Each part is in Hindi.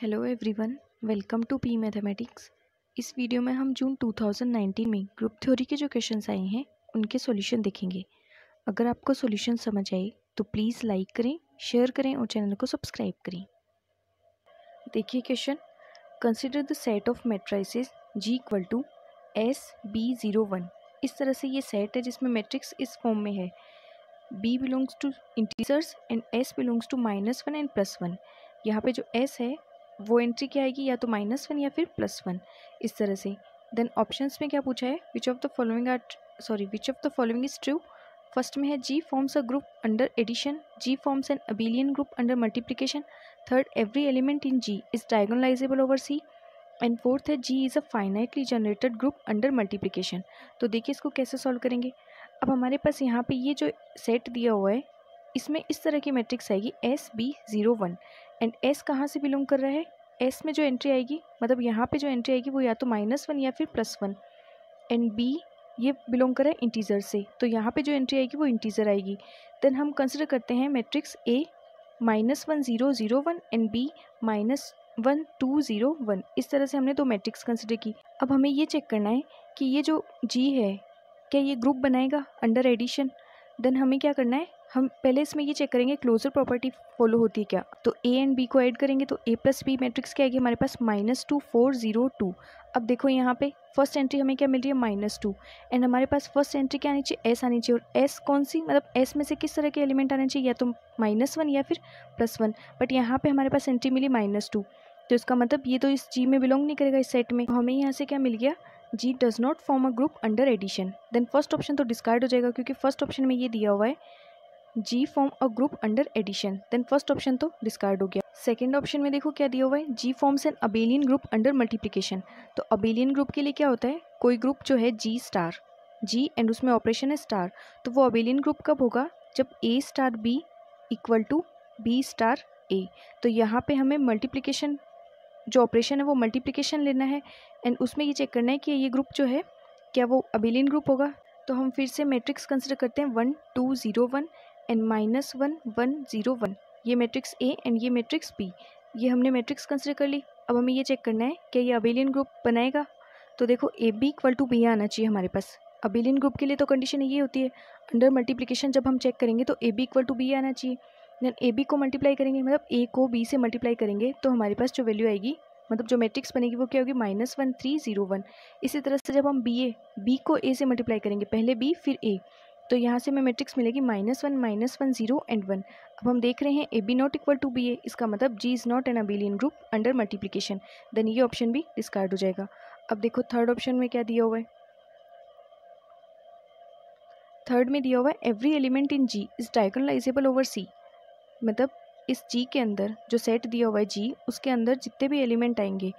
Hello everyone welcome to P mathematics इस वीडियो में हम जून 2019 में ग्रुप थ्योरी के जो क्वेश्चंस आए हैं उनके सॉल्यूशन देखेंगे अगर आपको सॉल्यूशन समझ आए तो प्लीज़ लाइक करें शेयर करें और चैनल को सब्सक्राइब करें देखिए question consider the set of matrices G equal to S B zero one इस तरह से ये सेट है जिसमें मेट्रिक्स इस फॉर्म में है B belongs to integers and S belongs to minus one and plus one यहाँ पे जो एस है वो एंट्री क्या आएगी या तो माइनस वन या फिर प्लस वन इस तरह से देन ऑप्शंस में क्या पूछा है which of the following are sorry which of the following is true first में है G forms a group under addition G forms an abelian group under multiplication third every element in G is diagonalisable over C and fourth है G is a finitely generated group under multiplication तो देखिए इसको कैसे सॉल्व करेंगे अब हमारे पास यहाँ पे ये जो सेट दिया हुआ है इसमें इस तरह की मैट्रिक्स आएगी S B zero one and S कहाँ से बिलोंग कर रहा है एस में जो एंट्री आएगी मतलब यहाँ पे जो एंट्री आएगी वो या तो माइनस वन या फिर प्लस वन एंड बी ये बिलोंग कर रहा है इंटीजर से तो यहाँ पे जो एंट्री आएगी वो इंटीजर आएगी देन हम कंसिडर करते हैं matrix A minus one zero zero one and B minus one two zero one इस तरह से हमने दो मैट्रिक्स कंसिडर की अब हमें ये चेक करना है कि ये जो जी है क्या ये ग्रुप बनाएगा अंडर एडिशन देन हमें क्या करना है हम पहले इसमें ये चेक करेंगे क्लोजर प्रॉपर्टी फॉलो होती है क्या तो ए एंड बी को ऐड करेंगे तो ए प्लस बी मैट्रिक्स क्या आएगी हमारे पास minus two four zero two अब देखो यहाँ पे फर्स्ट एंट्री हमें क्या मिल रही है माइनस टू एंड हमारे पास फर्स्ट एंट्री क्या आनी चाहिए एस आनी चाहिए और एस कौन सी मतलब एस में से किस तरह के एलिमेंट आने चाहिए या तो माइनस वन या फिर प्लस वन बट यहाँ पर हमारे पास एंट्री मिली माइनस टू तो इसका मतलब ये तो इस जी में बिलोंग नहीं करेगा इस सेट में हमें यहाँ से क्या मिल गया G does not form a group under addition then first option तो डिस्कार्ड हो जाएगा क्योंकि फर्स्ट ऑप्शन में ये दिया हुआ है G form a group under addition then first option तो डिस्कार्ड हो गया सेकेंड ऑप्शन में देखो क्या दिया हुआ है G forms an abelian group under multiplication तो अबेलियन ग्रुप के लिए क्या होता है कोई ग्रुप जो है जी स्टार जी एंड उसमें ऑपरेशन है स्टार तो वो अबेलियन ग्रुप कब होगा जब A star B equal to B star A तो यहाँ पे हमें मल्टीप्लीकेशन जो ऑपरेशन है वो मल्टीप्लीकेशन लेना है एंड उसमें ये चेक करना है कि ये ग्रुप जो है क्या वो अबेलियन ग्रुप होगा तो हम फिर से मैट्रिक्स कंसिडर करते हैं one two zero one and minus one one zero one ये मैट्रिक्स ए एंड ये मैट्रिक्स बी ये हमने मैट्रिक्स कंसिडर कर ली अब हमें ये चेक करना है क्या ये अबेलियन ग्रुप बनाएगा तो देखो A B equal to B आना चाहिए हमारे पास अबेलियन ग्रुप के लिए तो कंडीशन ये होती है अंडर मल्टीप्लिकेशन जब हम चेक करेंगे तो A B equal to B आना चाहिए देन ए बी को मल्टीप्लाई करेंगे मतलब ए को बी से मल्टीप्लाई करेंगे तो हमारे पास जो वैल्यू आएगी मतलब जो मैट्रिक्स बनेगी वो क्या होगी minus one three zero one इसी तरह से जब हम बी ए बी को ए से मल्टीप्लाई करेंगे पहले बी फिर ए तो यहाँ से हमें मैट्रिक्स मिलेगी minus one minus one zero and one अब हम देख रहे हैं A B not equal to B A इसका मतलब G is not an abelian group under multiplication then ये ऑप्शन भी डिस्कार्ड हो जाएगा अब देखो थर्ड ऑप्शन में क्या दिया हुआ है थर्ड में दिया हुआ है every element in G is diagonalisable over C मतलब इस जी के अंदर जो सेट दिया हुआ है जी उसके अंदर जितने भी एलिमेंट आएंगे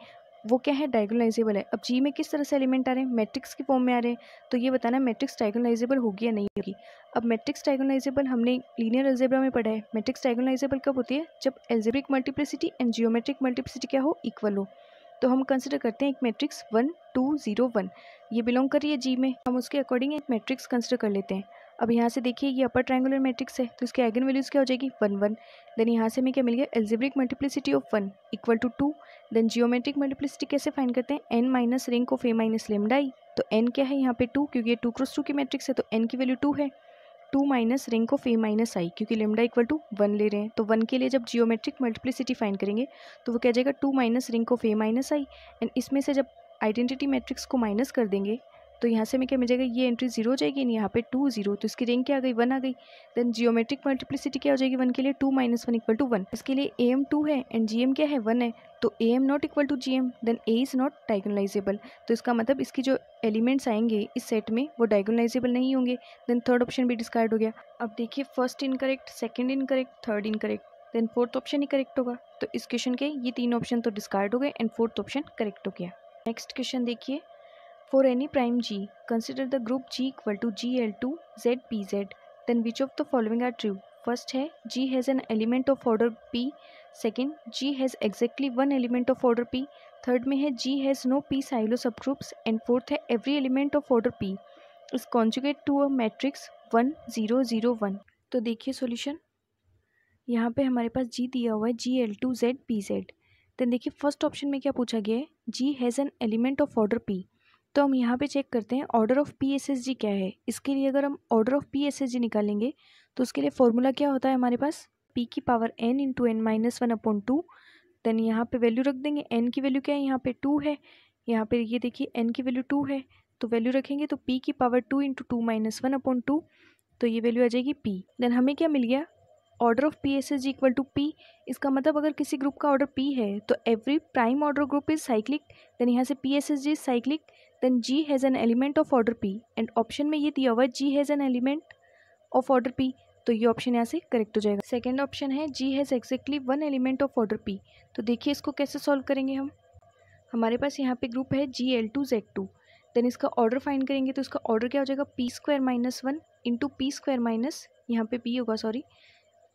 वो क्या है डायगोनाइजेबल है अब जी में किस तरह से एलिमेंट आ रहे हैं मैट्रिक्स के फॉर्म में आ रहे हैं तो ये बताना मैट्रिक्स डायगोनाइजेबल होगी या नहीं होगी अब मैट्रिक्स डायगोनाइजेबल हमने लीनियर एल्जेब्रा में पढ़ा है मैट्रिक्स डायगोनाइजेबल कब होती है जब algebraic multiplicity and geometric multiplicity क्या हो इक्वल हो तो हम कंसिडर करते हैं एक matrix one two zero one ये बिलोंग कर रही है जी में हम उसके अकॉर्डिंग एक मैट्रिक्स कंसिडर कर लेते हैं अब यहाँ से देखिए ये अपर ट्रायंगुलर मैट्रिक्स है तो इसके आइगन वैल्यूज़ क्या हो जाएगी वन वन देन यहाँ से हमें क्या मिल गया algebraic multiplicity of one equal to two then geometric multiplicity कैसे फाइन करते हैं एन माइनस रिंग को ए माइनस लेमडाई तो एन क्या है यहाँ पे टू क्योंकि ये टू क्रॉस टू की मैट्रिक्स है तो एन की वैल्यू टू है टू माइनस रिंग को ए माइनस आई क्योंकि लेमडा इक्वल टू वन ले रहे हैं तो वन के लिए जब जियोमेट्रिक मल्टीप्लिसिटी फाइन करेंगे तो वो कह जाएगा टू माइनस रिंग को ए माइनस आई एंड इसमें से जब आइडेंटिटी मैट्रिक्स को माइनस कर देंगे तो यहाँ से हमें क्या मिल जाएगा ये एंट्री जीरो हो जाएगी यहाँ पे टू जीरो तो इसकी रेंक क्या आ गई वन आ गई देन जियोमेट्रिक मल्टीप्लिसिटी क्या हो जाएगी वन के लिए two minus one equal to one इसके लिए ए एम टू है एंड जी एम क्या है वन है तो A M not equal to G M then A is not diagonalisable तो इसका मतलब इसकी जो एलिमेंट्स आएंगे इस सेट में वो डायगोनलाइजेबल नहीं होंगे देन थर्ड ऑप्शन भी डिस्कार्ड हो गया अब देखिए first incorrect second incorrect third incorrect then fourth option ही करेक्ट होगा तो इस क्वेश्चन के ये तीन ऑप्शन तो डिस्कार्ड हो गए एंड फोर्थ ऑप्शन करेक्ट हो गया नेक्स्ट क्वेश्चन देखिए For any prime G, consider the group G equal to GL2 ZPZ. Then which of the following are true? First है G has an element of order P. Second, G has exactly one element of order P. Third में है G has no P silo subgroups. And fourth है every element of order P is conjugate to a matrix one zero zero one तो देखिए सॉल्यूशन यहाँ पे हमारे पास जी दिया हुआ है G L two Z P Z then देखिए फर्स्ट ऑप्शन में क्या पूछा गया है G has an element of order P तो हम यहाँ पे चेक करते हैं order of P S S G क्या है इसके लिए अगर हम order of P S S G निकालेंगे तो उसके लिए फॉर्मूला क्या होता है हमारे पास पी की power N into N minus one upon to then यहाँ पे वैल्यू रख देंगे एन की वैल्यू क्या है यहाँ पे टू है यहाँ पे ये देखिए एन की वैल्यू टू है तो वैल्यू रखेंगे तो पी की power two into two minus one upon two तो ये वैल्यू आ जाएगी पी देन हमें क्या मिल गया order of P S S G equal to P इसका मतलब अगर किसी ग्रुप का ऑर्डर पी है तो every prime order group is cyclic then यहाँ से P S S G cyclic then G has an element of order P and option में ये दिया हुआ है G has an element of order P तो ये ऑप्शन यहाँ से करेक्ट हो जाएगा सेकेंड ऑप्शन है G has exactly one element of order P तो देखिए इसको कैसे सॉल्व करेंगे हम हमारे पास यहाँ पे ग्रुप है G L two Z two then इसका ऑर्डर फाइंड करेंगे तो इसका ऑर्डर क्या हो जाएगा P square minus one into P square minus यहाँ पे पी होगा sorry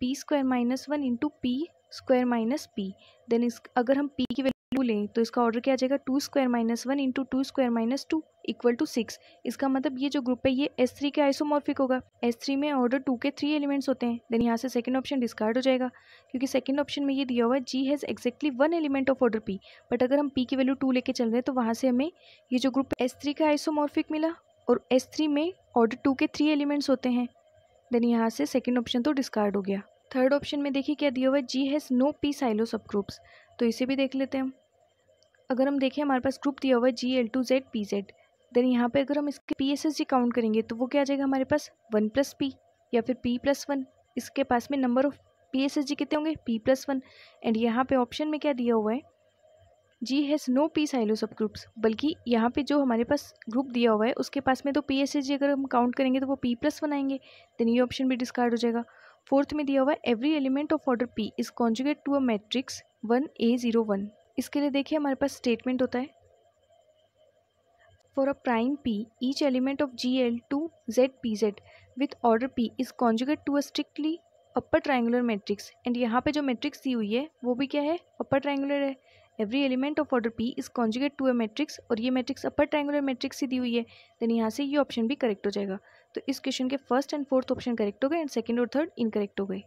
P square minus one into P square minus P then इस अगर हम पी की टू लें तो इसका ऑर्डर क्या आ जाएगा two square minus one into two square minus two equal to six इसका मतलब ये जो ग्रुप है ये एस थ्री के आइसोमॉर्फिक होगा एस थ्री में ऑर्डर टू के थ्री एलिमेंट्स होते हैं देन यहाँ से सेकंड ऑप्शन डिस्कार्ड हो जाएगा क्योंकि सेकंड ऑप्शन में ये दिया हुआ है G has exactly one element of order P but अगर हम पी की वैल्यू टू लेके चल रहे हैं तो वहाँ से हमें ये जो ग्रुप एस थ्री का आइसोमॉर्फिक मिला और एस थ्री में ऑर्डर टू के थ्री एलिमेंट्स होते हैं देन यहाँ से सेकेंड ऑप्शन तो डिस्कार्ड हो गया थर्ड ऑप्शन में देखिए क्या दिया हुआ है G has no P Sylow subgroups तो इसे भी देख लेते हैं अगर हम देखें हमारे पास ग्रुप दिया हुआ है G L two Z P Z then यहाँ पे अगर हम इसके P S S G count करेंगे तो वो क्या आ जाएगा हमारे पास वन प्लस पी या फिर पी प्लस वन इसके पास में number of P S S G कितने होंगे पी प्लस वन एंड यहाँ पे ऑप्शन में क्या दिया हुआ है G has no P Sylow subgroups बल्कि यहाँ पे जो हमारे पास ग्रुप दिया हुआ है उसके पास में तो पी एस एस जी अगर हम काउंट करेंगे तो वो पी प्लस वन आएंगे देन ये ऑप्शन भी डिस्कार्ड हो जाएगा फोर्थ में दिया हुआ है every element of order P is conjugate to a matrix one a zero one इसके लिए देखिए हमारे पास स्टेटमेंट होता है for a prime P each element of G L two Z P Z with order P is conjugate to a strictly upper triangular matrix and यहाँ पे जो मैट्रिक्स दी हुई है वो भी क्या है अपर ट्राइंगुलर है every element of order P is conjugate to a matrix और ये मैट्रिक्स अपर ट्राइंगुलर मैट्रिक्स ही दी हुई है देन यहाँ से ये ऑप्शन भी करेक्ट हो जाएगा तो इस क्वेश्चन के first and fourth option correct हो गए एंड सेकेंड और थर्ड इनकरेक्ट हो गए